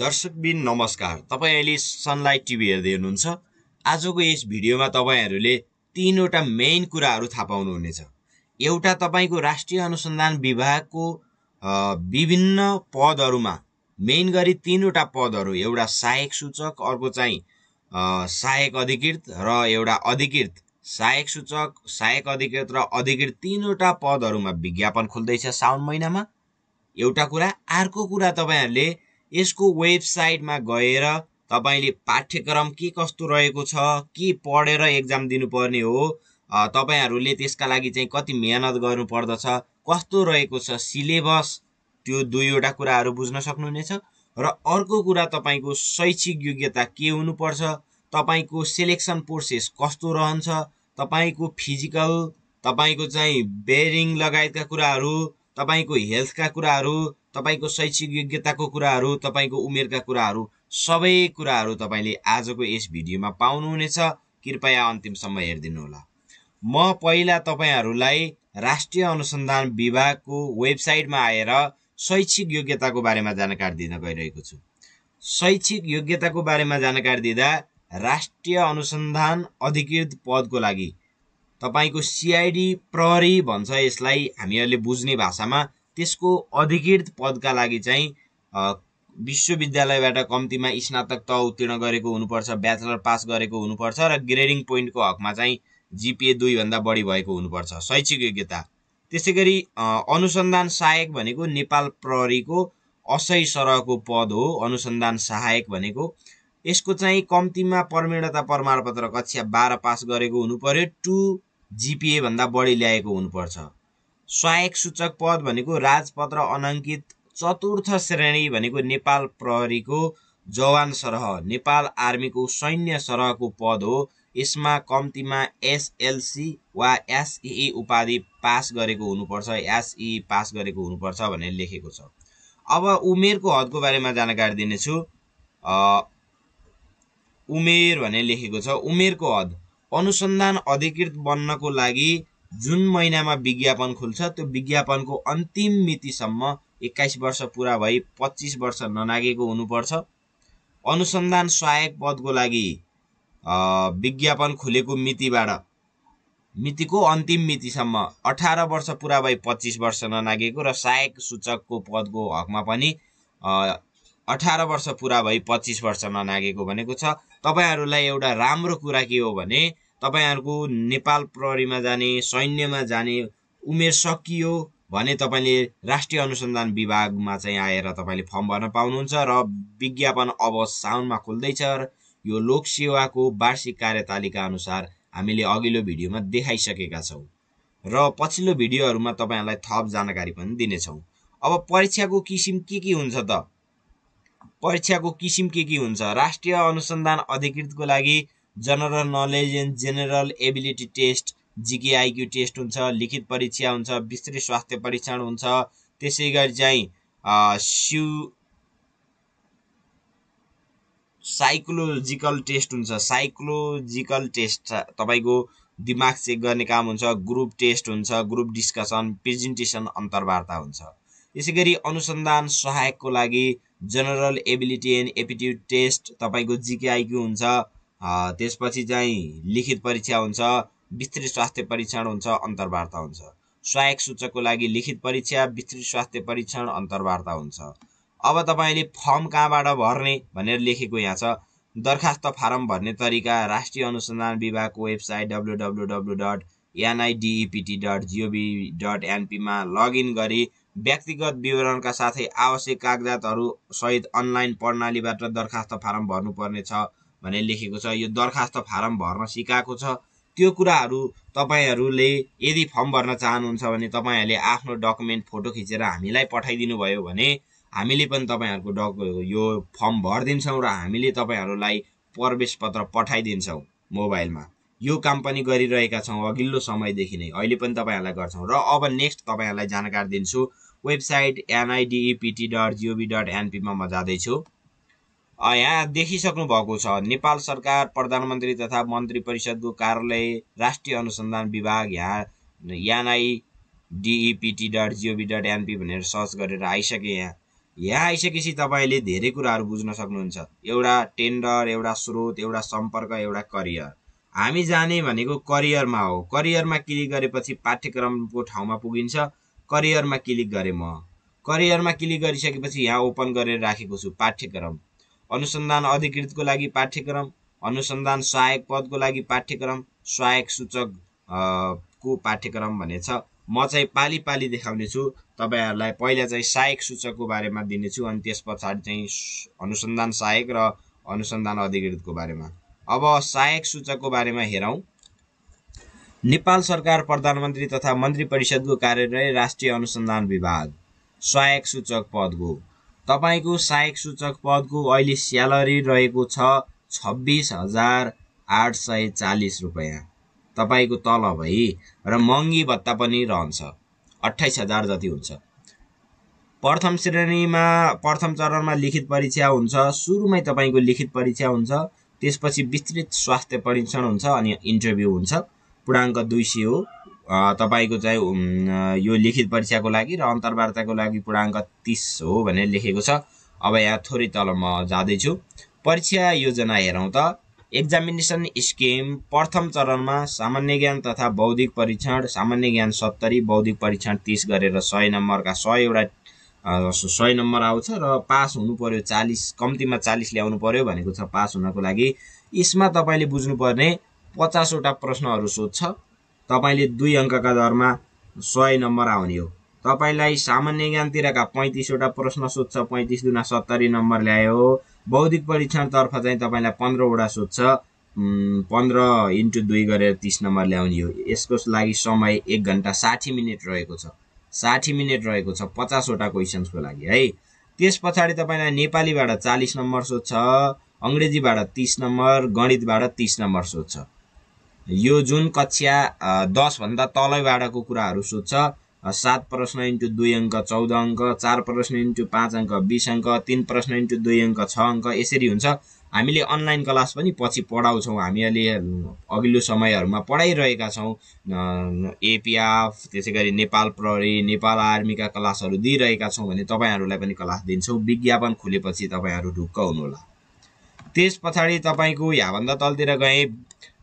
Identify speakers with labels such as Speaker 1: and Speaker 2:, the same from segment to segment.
Speaker 1: दर्शकबिन नमस्कार तपाईँ अहिले सनलाइट टिभी हेर्दै हुनुहुन्छ आजको यस भिडियोमा तपाईँहरूले तिनवटा मेन कुराहरू थाहा पाउनुहुनेछ एउटा तपाईँको राष्ट्रिय अनुसन्धान विभागको विभिन्न पदहरूमा मेन गरी तिनवटा पदहरू एउटा सहायक सूचक अर्को चाहिँ सहायक अधिकृत र एउटा अधिकृत सहायक सूचक सहायक अधिकृत र अधिकृत तिनवटा पदहरूमा विज्ञापन खुल्दैछ साउन महिनामा एउटा कुरा अर्को कुरा तपाईँहरूले यसको वेबसाइटमा गएर तपाईँले पाठ्यक्रम के कस्तो रहेको छ के पढेर एक्जाम दिनुपर्ने हो तपाईँहरूले त्यसका लागि चाहिँ कति मिहिनेत गर्नुपर्दछ कस्तो रहेको छ सिलेबस त्यो दुईवटा कुराहरू बुझ्न सक्नुहुनेछ र अर्को कुरा तपाईँको शैक्षिक योग्यता के हुनुपर्छ तपाईँको सेलेक्सन प्रोसेस कस्तो रहन्छ तपाईँको फिजिकल तपाईँको चाहिँ बेरिङ लगायतका कुराहरू तपाईँको हेल्थका कुराहरू तपाईँको शैक्षिक योग्यताको कुराहरू तपाईँको उमेरका कुराहरू सबै कुराहरू तपाईँले आजको यस भिडियोमा पाउनुहुनेछ कृपया अन्तिमसम्म होला म पहिला तपाईँहरूलाई राष्ट्रिय अनुसन्धान विभागको वेबसाइटमा आएर शैक्षिक योग्यताको बारेमा जानकारी दिन गइरहेको छु शैक्षिक योग्यताको बारेमा जानकारी दिँदा राष्ट्रिय अनुसन्धान अधिकृत पदको लागि तपाईँको सिआइडी प्रहरी भन्छ यसलाई हामीहरूले बुझ्ने भाषामा त्यसको अधिकृत पदका लागि चाहिँ विश्वविद्यालयबाट कम्तीमा स्नातक तह उत्तीर्ण गरेको हुनुपर्छ ब्याचलर पास गरेको हुनुपर्छ र ग्रेडिङ पोइन्टको हकमा चाहिँ जिपिए दुईभन्दा बढी भएको हुनुपर्छ शैक्षिक योग्यता त्यसै गरी अनुसन्धान सहायक भनेको नेपाल प्रहरीको असै सरहको पद हो अनुसन्धान सहायक भनेको यसको चाहिँ कम्तीमा परमिणता प्रमाणपत्र कक्षा बाह्र पास गरेको हुनु पऱ्यो टु जिपिएभन्दा बढी ल्याएको हुनुपर्छ सहायक सूचक पद भनेको राजपत्र अनङ्कित चतुर्थ श्रेणी भनेको नेपाल प्रहरीको जवान सरह नेपाल आर्मीको सैन्य सरहको पद हो यसमा कम्तीमा एसएलसी वा एसई उपाधि पास गरेको हुनुपर्छ एसई पास गरेको हुनुपर्छ भनेर लेखेको छ अब उमेरको हदको बारेमा जानकारी दिनेछु उमेर भनेर लेखेको छ उमेरको हद अनुसन्धान अधिकृत बन्नको लागि जुन महिनामा विज्ञापन खुल्छ त्यो विज्ञापनको अन्तिम मितिसम्म एक्काइस वर्ष पुरा भई पच्चिस वर्ष ननागेको हुनुपर्छ अनुसन्धान सहायक पदको लागि विज्ञापन खुलेको मितिबाट मितिको अन्तिम मितिसम्म अठार वर्ष पुरा भई पच्चिस वर्ष ननागेको र सहायक सूचकको पदको हकमा पनि अठार वर्ष पुरा भई पच्चिस वर्ष ननागेको भनेको छ तपाईँहरूलाई एउटा राम्रो कुरा के हो भने तपाईँहरूको नेपाल प्रहरीमा जाने सैन्यमा जाने उमेर सकियो भने तपाईँले राष्ट्रिय अनुसन्धान विभागमा चाहिँ आएर तपाईँले फर्म भर्न पाउनुहुन्छ र विज्ञापन अब साउनमा खोल्दैछ यो लोकसेवाको वार्षिक कार्यतालिका अनुसार हामीले अघिल्लो भिडियोमा देखाइसकेका छौँ र पछिल्लो भिडियोहरूमा तपाईँहरूलाई थप जानकारी पनि दिनेछौँ अब परीक्षाको किसिम के के हुन्छ त परीक्षाको किसिम के के हुन्छ राष्ट्रिय अनुसन्धान अधिकृतको लागि general knowledge and general ability test GK test हुन्छ लिखित परीक्षा हुन्छ विस्तृत स्वास्थ्य परीक्षण हुन्छ त्यसै गरी चाहिँ स्यु साइकोलोजिकल टेस्ट हुन्छ साइकोलोजिकल टेस्ट तपाईँको दिमाग चेक गर्ने काम हुन्छ ग्रुप टेस्ट हुन्छ ग्रुप डिस्कसन प्रेजेन्टेसन अन्तर्वार्ता हुन्छ यसै गरी अनुसन्धान सहायकको लागि general ability and aptitude test तपाईँको जिकेआइक्यू हुन्छ त्यसपछि चाहिँ लिखित परीक्षा हुन्छ विस्तृत स्वास्थ्य परीक्षण हुन्छ अन्तर्वार्ता हुन्छ सहायक सूचकको लागि लिखित परीक्षा विस्तृत स्वास्थ्य परीक्षण अन्तर्वार्ता हुन्छ अब तपाईँले फर्म कहाँबाट भर्ने भनेर लेखेको यहाँ छ दरखास्त फारम भर्ने तरिका राष्ट्रिय अनुसन्धान विभागको website W W W dot NIDEPT dot gov dot एनपीमा लगइन गरी व्यक्तिगत विवरणका साथै आवश्यक कागजातहरू सहित अनलाइन प्रणालीबाट दरखास्त फारम भर्नुपर्नेछ भनेर लेखेको छ यो दरखास्त फारम भर्न सिकाएको छ त्यो कुराहरू तपाईँहरूले यदि फर्म भर्न चाहनुहुन्छ भने तपाईँहरूले आफ्नो डकुमेन्ट फोटो खिचेर हामीलाई पठाइदिनु भयो भने हामीले पनि तपाईँहरूको डकु यो फर्म भरिदिन्छौँ र हामीले तपाईँहरूलाई प्रवेश पत्र पठाइदिन्छौँ मोबाइलमा यो काम पनि गरिरहेका छौँ अघिल्लो समयदेखि नै अहिले पनि तपाईँहरूलाई गर्छौँ र अब नेक्स्ट तपाईँहरूलाई जानकारी दिन्छु website NIDEPT dot gov dot एनपीमा म जाँदैछु यहाँ देखिसक्नु भएको छ नेपाल सरकार प्रधानमन्त्री तथा मन्त्री परिषदको कार्यालय राष्ट्रिय अनुसन्धान विभाग यहाँ NI DEPT e dot gov dot NP भनेर सर्च गरेर आइसकेँ यहाँ यहाँ आइसकेपछि तपाईँले धेरै कुराहरू बुझ्न सक्नुहुन्छ एउटा टेन्डर एउटा स्रोत एउटा सम्पर्क एउटा करियर हामी जाने भनेको करियरमा हो करियरमा क्लिक गरेपछि पाठ्यक्रमको ठाउँमा पुगिन्छ करियरमा क्लिक गरेँ म करियरमा क्लिक गरिसकेपछि यहाँ ओपन गरेर राखेको छु पाठ्यक्रम अनुसन्धान अधिकृतको लागि पाठ्यक्रम अनुसन्धान सहायक पदको लागि पाठ्यक्रम सहायक सूचक को पाठ्यक्रम भन्ने छ म चाहिँ पाली पाली देखाउनेछु तपाईँहरूलाई पहिला चाहिँ सहायक सूचकको बारेमा दिनेछु अनि त्यस पछाडि चाहिँ अनुसन्धान सहायक र अनुसन्धान अधिकृतको बारेमा अब सहायक सूचकको बारेमा हेरौँ नेपाल सरकार प्रधानमन्त्री तथा मन्त्री परिषदको कार्यालय राष्ट्रिय अनुसन्धान विभाग सहायक सूचक पदको तपाईँको सहायक सूचक पदको अहिले स्यालेरी रहेको छ छब्बिस हजार आठ सय चालिस रुपियाँ तपाईँको तल भई र महँगी भत्ता पनि रहन्छ अठाइस हजार जति हुन्छ प्रथम श्रेणीमा प्रथम चरणमा लिखित परीक्षा हुन्छ सुरुमै तपाईँको लिखित परीक्षा हुन्छ त्यसपछि विस्तृत स्वास्थ्य परीक्षण हुन्छ अनि इन्टरभ्यू हुन्छ पूर्णाङ्क दुई सय हो तपाईँको चाहिँ यो लिखित परीक्षाको लागि र अन्तर्वार्ताको लागि पूर्णाङ्क तिस हो भनेर लेखेको छ अब यहाँ थोरै तल म जाँदैछु परीक्षा योजना हेरौँ त एक्जामिनेसन स्किम प्रथम चरणमा सामान्य ज्ञान तथा बौद्धिक परीक्षण सामान्य ज्ञान सत्तरी बौद्धिक परीक्षण तिस गरेर सय नम्बरका सयवटा सय नम्बर आउँछ र पास हुनु पऱ्यो चालिस कम्तीमा चालिस ल्याउनु पऱ्यो भनेको छ पास हुनको लागि यसमा तपाईँले बुझ्नुपर्ने पचासवटा प्रश्नहरू सोध्छ तपाईँले दुई अङ्कका दरमा सय नम्बर आउने हो तपाईँलाई सामान्य ज्ञानतिरका पैँतिसवटा प्रश्न सोध्छ पैँतिस दुना सत्तरी नम्बर ल्यायो हो बौद्धिक परीक्षणतर्फ चाहिँ तपाईँलाई पन्ध्रवटा सोध्छ पन्ध्र इन्टु दुई गरेर तिस नम्बर ल्याउने हो यसको लागि समय एक घन्टा साठी मिनट रहेको छ साठी मिनट रहेको छ पचासवटा क्वेसन्सको लागि है त्यस पछाडि तपाईँलाई नेपालीबाट चालिस नम्बर सोध्छ अङ्ग्रेजीबाट तिस नम्बर गणितबाट तिस नम्बर सोध्छ यो जुन कक्षा दसभन्दा तलैबाटको कुराहरू सोध्छ सात प्रश्न इन्टु दुई अङ्क चौध अङ्क चार प्रश्न इन्टु पाँच अङ्क बिस अङ्क तिन प्रश्न इन्टु दुई अङ्क छ अङ्क यसरी हुन्छ हामीले अनलाइन क्लास पनि पछि पढाउँछौँ हामी अहिले अघिल्लो समयहरूमा पढाइरहेका छौँ एपिएफ त्यसै गरी नेपाल प्रहरी नेपाल आर्मीका क्लासहरू दिइरहेका छौँ भने तपाईँहरूलाई पनि क्लास दिन्छौँ विज्ञापन खुलेपछि तपाईँहरू ढुक्क हुनुहोला त्यस पछाडि तपाईँको यहाँभन्दा तलतिर गएँ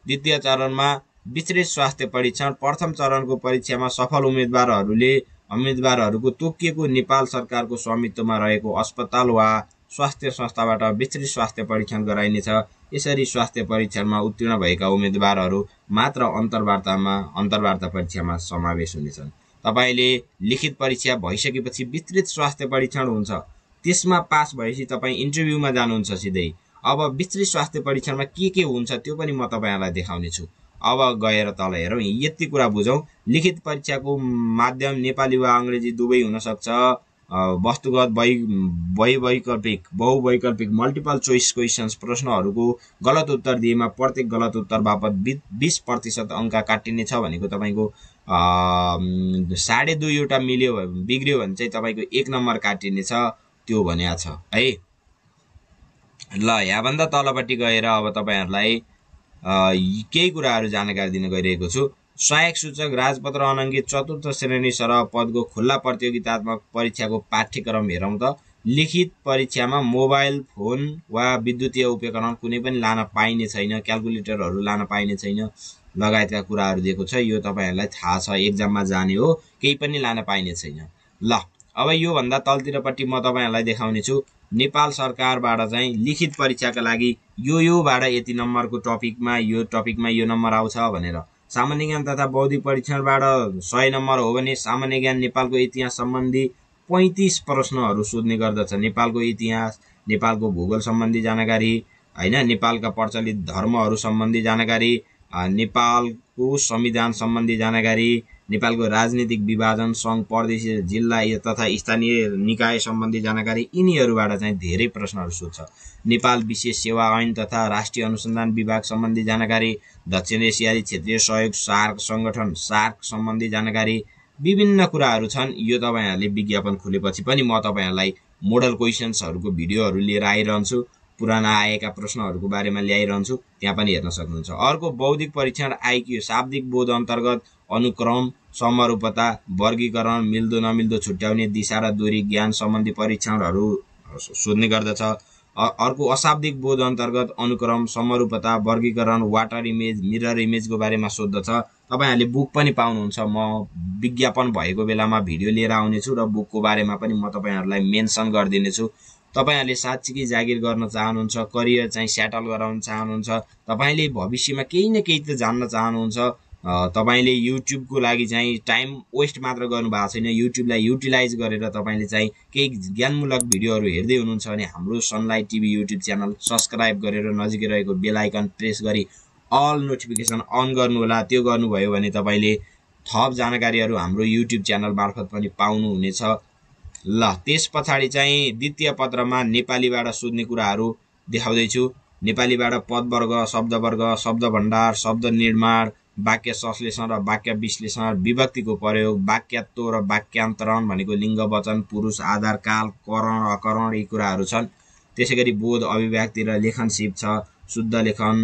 Speaker 1: द्वितीय चरणमा विस्तृत स्वास्थ्य परीक्षण प्रथम चरणको परीक्षामा सफल उम्मेदवारहरूले उम्मेदवारहरूको तोकिएको नेपाल सरकारको स्वामित्वमा रहेको अस्पताल वा स्वास्थ्य संस्थाबाट विस्तृत स्वास्थ्य परीक्षण गराइनेछ यसरी स्वास्थ्य परीक्षणमा उत्तीर्ण भएका उम्मेदवारहरू मात्र अन्तर्वार्तामा अन्तर्वार्ता परीक्षामा समावेश हुनेछन् तपाईँले लिखित परीक्षा भइसकेपछि विस्तृत स्वास्थ्य परीक्षण हुन्छ त्यसमा पास भएपछि तपाईँ इन्टरभ्यूमा जानुहुन्छ सिधै अब विस्तृत स्वास्थ्य परीक्षणमा के के हुन्छ त्यो पनि म तपाईँहरूलाई छु अब गएर तल हेरौँ यति कुरा बुझौँ लिखित परीक्षाको माध्यम नेपाली वा अङ्ग्रेजी दुवै हुनसक्छ वस्तुगत वै वैवैकल्पिक बहुवैकल्पिक मल्टिपल चोइस क्वेसन्स प्रश्नहरूको गलत उत्तर दिएमा प्रत्येक गलत उत्तर बापत बि बिस प्रतिशत अङ्क काटिनेछ भनेको तपाईँको साढे दुईवटा मिल्यो बिग्रियो भने चाहिँ तपाईँको एक नम्बर काटिनेछ त्यो भनिएको छ है ल यहाँभन्दा तलपट्टि गएर अब तपाईँहरूलाई केही कुराहरू जानकारी दिन गइरहेको छु सहायक सूचक राजपत्र अनङ्कित चतुर्थ श्रेणी सरह पदको खुल्ला प्रतियोगितात्मक परीक्षाको पाठ्यक्रम हेरौँ त लिखित परीक्षामा मोबाइल फोन वा विद्युतीय उपकरण कुनै पनि लान पाइने छैन क्यालकुलेटरहरू लान पाइने छैन लगायतका कुराहरू दिएको छ यो तपाईँहरूलाई थाहा छ एक्जाममा जाने हो केही पनि लान पाइने छैन ल अब योभन्दा तलतिरपट्टि म तपाईँहरूलाई देखाउने छु नेपाल सरकारबाट चाहिँ लिखित परीक्षाका लागि यो योबाट यति नम्बरको टपिकमा यो टपिकमा यो नम्बर आउँछ भनेर सामान्य ज्ञान तथा बौद्धिक परीक्षणबाट सय नम्बर हो भने सामान्य ज्ञान नेपालको इतिहास सम्बन्धी पैँतिस प्रश्नहरू सोध्ने गर्दछ नेपालको इतिहास नेपालको भूगोल सम्बन्धी जानकारी होइन नेपालका प्रचलित धर्महरू सम्बन्धी जानकारी नेपालको संविधान सम्बन्धी जानकारी नेपालको राजनीतिक विभाजन सङ्घ प्रदेश जिल्ला तथा स्थानीय निकाय सम्बन्धी जानकारी यिनीहरूबाट चाहिँ धेरै प्रश्नहरू सोध्छ नेपाल विशेष सेवा ऐन तथा राष्ट्रिय अनुसन्धान विभाग सम्बन्धी जानकारी दक्षिण एसियाली क्षेत्रीय सहयोग सार्क सङ्गठन सार्क सम्बन्धी जानकारी विभिन्न कुराहरू छन् यो तपाईँहरूले विज्ञापन खुलेपछि पनि म तपाईँहरूलाई मोडल क्वेसन्सहरूको भिडियोहरू लिएर आइरहन्छु पुराना आएका प्रश्नहरूको बारेमा ल्याइरहन्छु त्यहाँ पनि हेर्न सक्नुहुन्छ अर्को बौद्धिक परीक्षण आइक्यू शाब्दिक बोध अन्तर्गत अनुक्रम समरूपता वर्गीकरण मिल्दो नमिल्दो छुट्याउने दिशा र दूरी ज्ञान सम्बन्धी परीक्षणहरू सोध्ने गर्दछ अर्को अशाब्दिक बोध अन्तर्गत अनुक्रम समरूपता वर्गीकरण वाटर इमेज मिरर इमेजको बारेमा सोद्धछ तपाईँहरूले बुक पनि पाउनुहुन्छ म विज्ञापन भएको बेलामा भिडियो लिएर आउनेछु र बुकको बारेमा पनि म तपाईँहरूलाई मेन्सन गरिदिनेछु तपाईँहरूले साँच्चीकै जागिर गर्न चाहनुहुन्छ करियर चाहिँ सेटल गराउन चाहनुहुन्छ तपाईँले भविष्यमा केही न केही त जान्न चाहनुहुन्छ तपाईँले युट्युबको लागि चाहिँ टाइम वेस्ट मात्र गर्नुभएको छैन युट्युबलाई युटिलाइज गरेर तपाईँले चाहिँ केही ज्ञानमूलक भिडियोहरू हेर्दै हुनुहुन्छ भने हाम्रो Sunlight TV YouTube channel subscribe गरेर नजिकै रहेको बेलायकन प्रेस गरी अल नोटिफिकेसन अन गर्नुहोला त्यो गर्नुभयो भने तपाईँले थप जानकारीहरू हाम्रो युट्युब च्यानल मार्फत पनि पाउनुहुनेछ ल त्यस पछाडि चाहिँ द्वितीय पत्रमा नेपालीबाट सोध्ने कुराहरू देखाउँदैछु नेपालीबाट पदवर्ग शब्दवर्ग शब्द भण्डार शब्द निर्माण वाक्य संश्लेषण र वाक्य विश्लेषण विभक्तिको प्रयोग वाक्यत्व र वाक्यान्तरण भनेको लिङ्ग वचन पुरुष आधार काल करण अकरण यी कुराहरू छन् त्यसै गरी बोध अभिव्यक्ति र लेखन सिप छ शुद्ध लेखन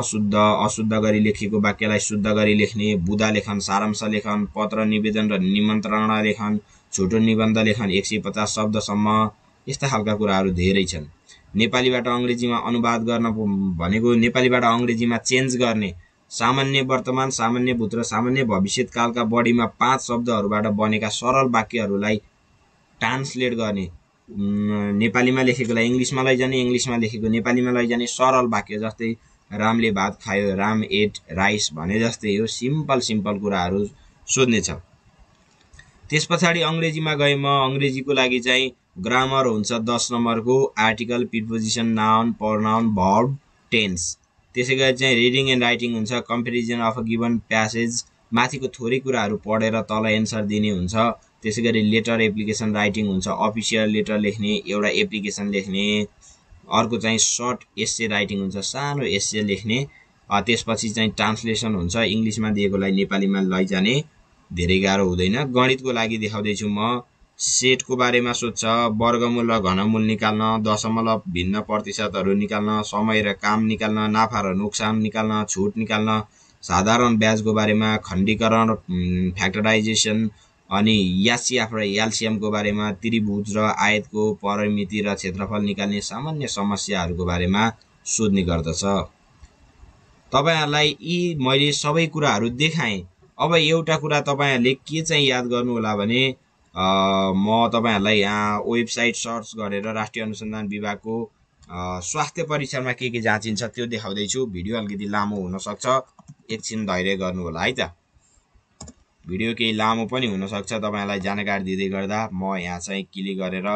Speaker 1: अशुद्ध अशुद्ध गरी लेखिएको वाक्यलाई शुद्ध गरी लेख्ने बुधा लेखन सारांश लेखन पत्र निवेदन र निमन्त्रणा लेखन छोटो निबन्ध लेखन एक सय पचास शब्दसम्म यस्ता खालका कुराहरू धेरै छन् नेपालीबाट अङ्ग्रेजीमा अनुवाद गर्न भनेको नेपालीबाट अङ्ग्रेजीमा चेन्ज गर्ने सामान्य वर्तमान सामान्य भूत र सामान्य भविष्यतकालका बढीमा पाँच शब्दहरूबाट बनेका सरल वाक्यहरूलाई ट्रान्सलेट गर्ने नेपालीमा लेखेकोलाई इङ्ग्लिसमा लैजाने इङ्ग्लिसमा लेखेको नेपालीमा लैजाने सरल वाक्य जस्तै रामले भात खायो राम एट राइस भने जस्तै यो सिम्पल सिम्पल कुराहरू सोध्नेछ त्यस पछाडि अङ्ग्रेजीमा गएँ म अङ्ग्रेजीको लागि चाहिँ ग्रामर हुन्छ दस नम्बरको article preposition noun noun verb tense त्यसै गरी चाहिँ रिडिङ एन्ड राइटिङ हुन्छ comparison of a given passage माथिको थोरै कुराहरू पढेर तल एन्सर दिने हुन्छ त्यसै गरी लेटर एप्लिकेसन राइटिङ हुन्छ अफिसियल लेटर लेख्ने एउटा एप्लिकेसन लेख्ने अर्को चाहिँ सर्ट एसए राइटिङ हुन्छ सानो एसए लेख्ने त्यसपछि चाहिँ ट्रान्सलेसन हुन्छ इङ्ग्लिसमा दिएकोलाई नेपालीमा लैजाने धेरै गाह्रो हुँदैन गणितको लागि देखाउँदैछु म सेटको बारेमा सोध्छ वर्गमूल र घनमूल निकाल्न दशमलव भिन्न प्रतिशतहरू निकाल्न समय र काम निकाल्न नाफा र नोक्सान निकाल्न छुट निकाल्न साधारण ब्याजको बारेमा खण्डीकरण फ्याक्टराइजेसन अनि यासिएफ र याल्सियमको बारेमा त्रिभुज र आयतको परिमिति र क्षेत्रफल निकाल्ने सामान्य समस्याहरूको बारेमा सोध्ने गर्दछ तपाईँहरूलाई यी मैले सबै कुराहरू देखाएँ अब एउटा कुरा तपाईँहरूले के चाहिँ याद गर्नुहोला भने म तपाईँहरूलाई यहाँ वेबसाइट सर्च गरेर राष्ट्रिय अनुसन्धान विभागको स्वास्थ्य परीक्षणमा के के जाँचिन्छ त्यो देखाउँदैछु भिडियो अलिकति लामो हुनसक्छ एकछिन धैर्य गर्नु होला है त भिडियो केही लामो पनि हुनसक्छ तपाईँहरूलाई जानकारी दिँदै गर्दा म यहाँ चाहिँ क्लिक गरेर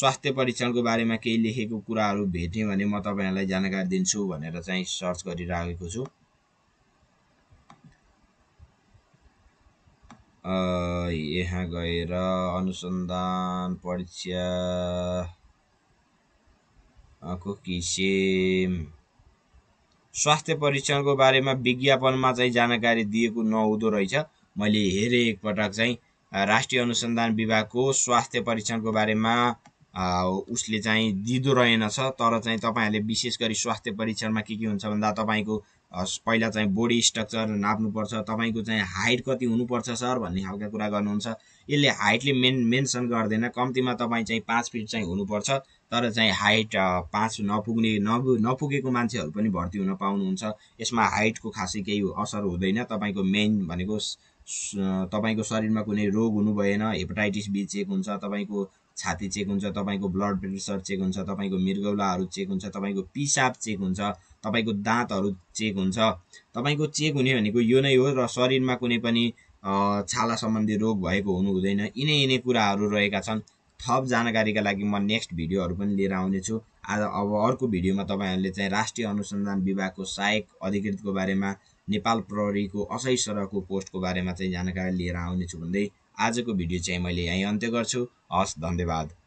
Speaker 1: स्वास्थ्य परीक्षणको बारेमा केही लेखेको कुराहरू भेटेँ भने म तपाईँहरूलाई जानकारी दिन्छु भनेर चाहिँ सर्च गरिराखेको छु यहाँ गएर अनुसन्धान परीक्षा को किसिम स्वास्थ्य परीक्षणको बारेमा विज्ञापनमा चाहिँ जानकारी दिएको नहुँदो रहेछ मैले हेरेँ एकपटक चाहिँ राष्ट्रिय अनुसन्धान विभागको स्वास्थ्य परीक्षणको बारेमा उसले चाहिँ दिँदो रहेनछ तर चाहिँ तपाईँहरूले विशेष गरी स्वास्थ्य परीक्षणमा के के हुन्छ भन्दा तपाईँको पहिला चाहिँ बोडी स्ट्रक्चर नाप्नुपर्छ तपाईँको चाहिँ हाइट कति हुनुपर्छ सर भन्ने खालका कुरा गर्नुहुन्छ यसले हाइटले मेन मेन्सन गर्दैन कम्तीमा तपाईँ चाहिँ पाँच फिट चाहिँ हुनुपर्छ तर चाहिँ हाइट पाँच नपुग्ने नपु नपुगेको मान्छेहरू पनि भर्ती हुन पाउनुहुन्छ यसमा हाइटको खासै केही असर हुँदैन तपाईँको मेन भनेको तपाईँको शरीरमा कुनै रोग हुनु भएन हेपाटाइटिस बी चेक हुन्छ तपाईँको छाती चेक हुन्छ तपाईँको ब्लड प्रेसर चेक हुन्छ तपाईँको मृगौलाहरू चेक हुन्छ तपाईँको पिसाब चेक हुन्छ तपाईँको दाँतहरू चेक हुन्छ तपाईँको चेक हुने भनेको यो नै हो र शरीरमा कुनै पनि छाला सम्बन्धी रोग भएको हुनु हुँदैन यिनै यिनै कुराहरू रहेका छन् थप जानकारीका लागि म नेक्स्ट भिडियोहरू पनि लिएर आउनेछु आज अब अर्को भिडियोमा तपाईँहरूले चाहिँ राष्ट्रिय अनुसन्धान विभागको सहायक अधिकृतको बारेमा नेपाल प्रहरीको असही सरहको पोस्टको बारेमा चाहिँ जानकारी लिएर आउनेछु भन्दै आजको भिडियो चाहिँ मैले यहीँ अन्त्य गर्छु हस् धन्यवाद